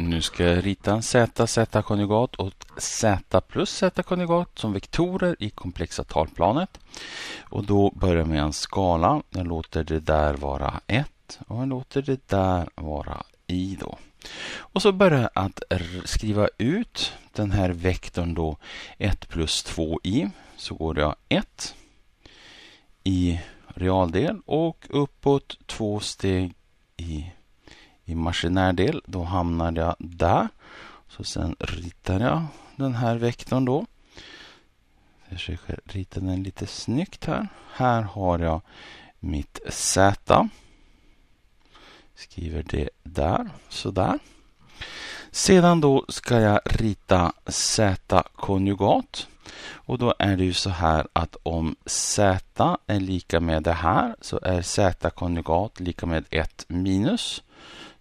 Nu ska jag rita en z, z-konjugat och z plus z-konjugat som vektorer i komplexa talplanet. Och då börjar jag med en skala. Jag låter det där vara 1 och jag låter det där vara i då. Och så börjar jag att skriva ut den här vektorn då 1 plus 2i. Så går jag 1 i realdel och uppåt två steg i i maskinär del. Då hamnar jag där. Så sen ritar jag den här vektorn då. Jag försöker rita den lite snyggt här. Här har jag mitt Z. Skriver det där, sådär. Sedan då ska jag rita Z-konjugat. Och då är det ju så här att om Z är lika med det här så är Z-konjugat lika med 1 minus.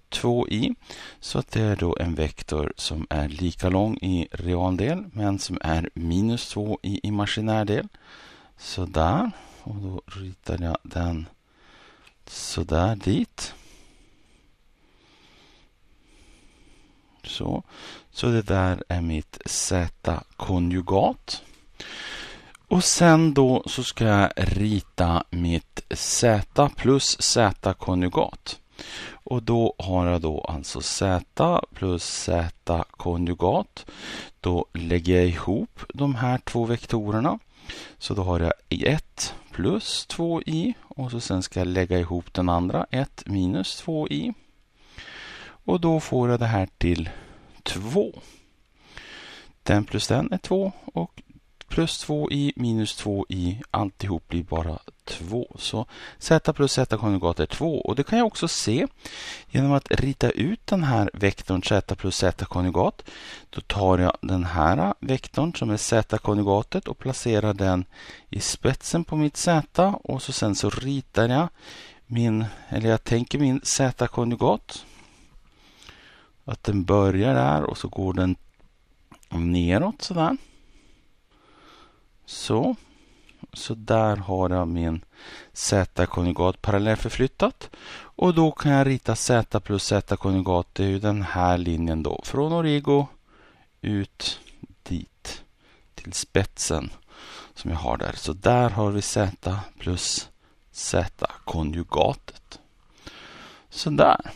2i. Så att det är då en vektor som är lika lång i realdel men som är minus 2 i imaginärdel. Sådär. Och då ritar jag den sådär dit. Så. Så det där är mitt z-konjugat. Och sen då så ska jag rita mitt z plus z-konjugat. Och då har jag då alltså z plus z konjugat. Då lägger jag ihop de här två vektorerna. Så då har jag 1 plus 2i och så sen ska jag lägga ihop den andra 1 minus 2i. Och då får jag det här till 2. Den plus den är 2 och plus 2i minus 2i alltihop blir bara 2. Så z plus z-konjugat är 2 och det kan jag också se genom att rita ut den här vektorn z plus z-konjugat. Då tar jag den här vektorn som är z-konjugatet och placerar den i spetsen på mitt z och så sen så ritar jag min, eller jag tänker min z-konjugat att den börjar där och så går den neråt sådär. Så. Så där har jag min z-konjugat parallellförflyttat. Och då kan jag rita z plus z-konjugat. Det är ju den här linjen då. Från origo ut dit till spetsen som jag har där. Så där har vi z plus z-konjugatet. Sådär.